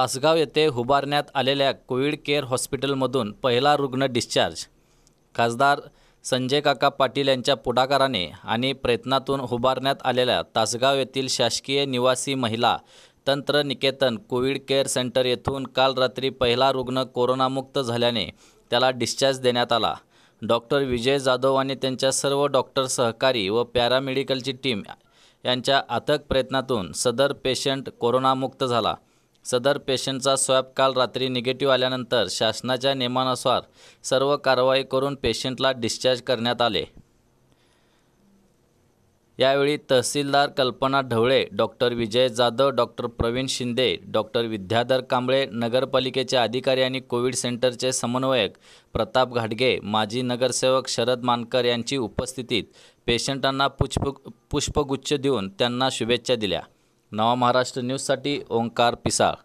तासगाव येथे उभारण्यात आलेल्या कोविड केअर हॉस्पिटलमधून पहिला रुग्ण डिस्चार्ज खासदार संजय काका पाटील यांच्या पुढाकाराने आणि प्रयत्नातून उभारण्यात आलेल्या तासगाव येथील शासकीय निवासी महिला तंत्र निकेतन कोविड केअर सेंटर येथून काल रात्री पहिला रुग्ण कोरोनामुक्त झाल्याने त्याला डिस्चार्ज देण्यात आला डॉक्टर विजय जाधव आणि त्यांच्या सर्व डॉक्टर सहकारी व पॅरामेडिकलची टीम यांच्या अथक प्रयत्नातून सदर पेशंट कोरोनामुक्त झाला सदर पेशंटचा स्वॅब काल रात्री निगेटिव्ह आल्यानंतर शासनाच्या नियमानुसार सर्व कारवाई करून पेशंटला डिस्चार्ज करण्यात आले यावेळी तहसीलदार Kalpana Dhawale doctor Vijay Jadhav doctor Pravin Shinde doctor Vidyadhar Kamble नगरपालिकेचे अधिकारी आणि कोविड सेंटरचे समन्वयक प्रताप घाटगे माजी नगरसेवक शरद मानकर यांची उपस्थितीत पेशंटांना पुष्प पुष्पगुच्छ देऊन त्यांना शुभेच्छा दिल्या नवा महाराष्ट्र न्यूजसाठी ओंकार पिसाळ